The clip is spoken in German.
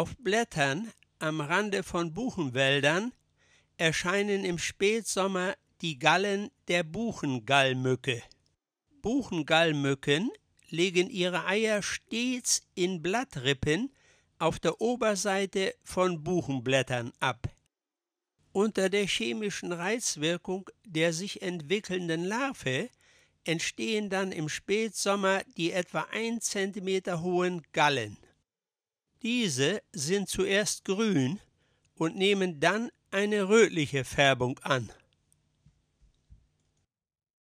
Auf Blättern am Rande von Buchenwäldern erscheinen im Spätsommer die Gallen der Buchengallmücke. Buchengallmücken legen ihre Eier stets in Blattrippen auf der Oberseite von Buchenblättern ab. Unter der chemischen Reizwirkung der sich entwickelnden Larve entstehen dann im Spätsommer die etwa 1 cm hohen Gallen. Diese sind zuerst grün und nehmen dann eine rötliche Färbung an.